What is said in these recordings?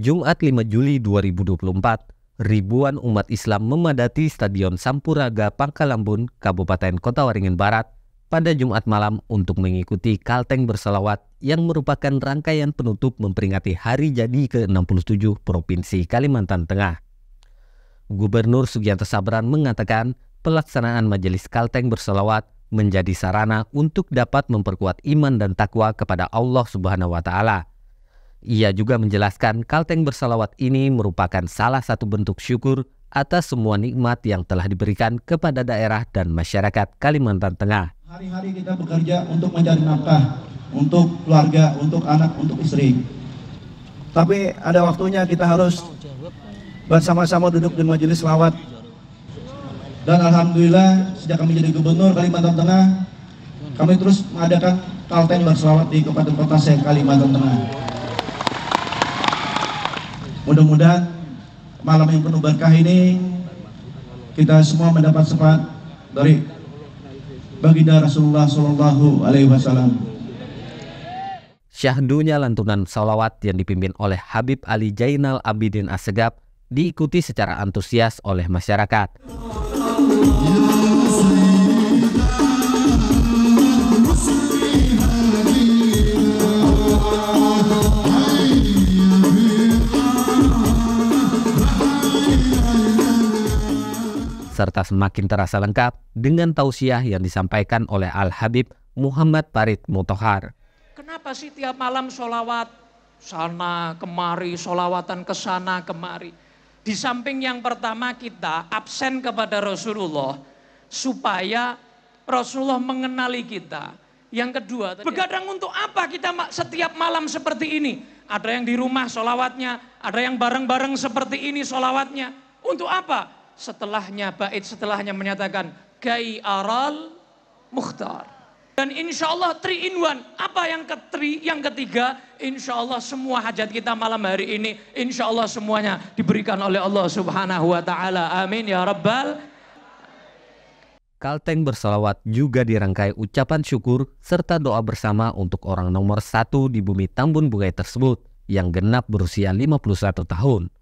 Jumat 5 Juli 2024, ribuan umat Islam memadati Stadion Sampuraga Pangkalambun, Kabupaten Kota Waringin Barat pada Jumat malam untuk mengikuti Kalteng Berselawat yang merupakan rangkaian penutup memperingati hari jadi ke-67 Provinsi Kalimantan Tengah. Gubernur Sugianto Sabran mengatakan pelaksanaan Majelis Kalteng Berselawat menjadi sarana untuk dapat memperkuat iman dan takwa kepada Allah Subhanahu wa taala ia juga menjelaskan kalteng bersalawat ini merupakan salah satu bentuk syukur atas semua nikmat yang telah diberikan kepada daerah dan masyarakat Kalimantan Tengah. Hari-hari kita bekerja untuk mencari nafkah, untuk keluarga, untuk anak, untuk istri. Tapi ada waktunya kita harus bersama-sama duduk di majelis selawat. Dan Alhamdulillah sejak kami jadi gubernur Kalimantan Tengah, kami terus mengadakan kalteng bersalawat di Kabupaten Kota Kalimantan Tengah. Mudah-mudahan malam yang penuh berkah ini kita semua mendapat sepat dari baginda Rasulullah Shallallahu Alaihi Wasallam. Syahdunya lantunan salawat yang dipimpin oleh Habib Ali Jainal Abidin Assegaf diikuti secara antusias oleh masyarakat. Ya, serta semakin terasa lengkap dengan tausiah yang disampaikan oleh Al-Habib Muhammad Parit Mutohar. Kenapa sih tiap malam solawat sana kemari, solawatan ke sana kemari? Di samping yang pertama kita absen kepada Rasulullah supaya Rasulullah mengenali kita. Yang kedua, begadang untuk apa kita setiap malam seperti ini? Ada yang di rumah solawatnya, ada yang bareng-bareng seperti ini solawatnya. Untuk apa? setelahnya bait setelahnya menyatakan gai aral mukhtar. Dan insya Allah tri in one. Apa yang ke yang ketiga, insya Allah semua hajat kita malam hari ini, insya Allah semuanya diberikan oleh Allah Subhanahu Wa Taala. Amin ya Rabbal. Kalteng bersolawat juga dirangkai ucapan syukur serta doa bersama untuk orang nomor satu di bumi Tambun Bungai tersebut yang genap berusia 51 tahun.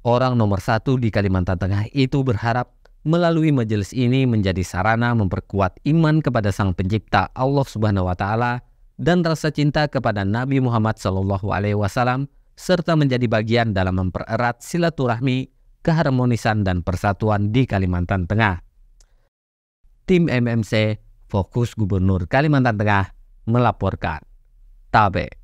Orang nomor satu di Kalimantan Tengah itu berharap melalui majelis ini menjadi sarana memperkuat iman kepada Sang Pencipta Allah Subhanahu wa taala dan rasa cinta kepada Nabi Muhammad Shallallahu alaihi wasallam serta menjadi bagian dalam mempererat silaturahmi, keharmonisan dan persatuan di Kalimantan Tengah. Tim MMC Fokus Gubernur Kalimantan Tengah melaporkan. Tabe.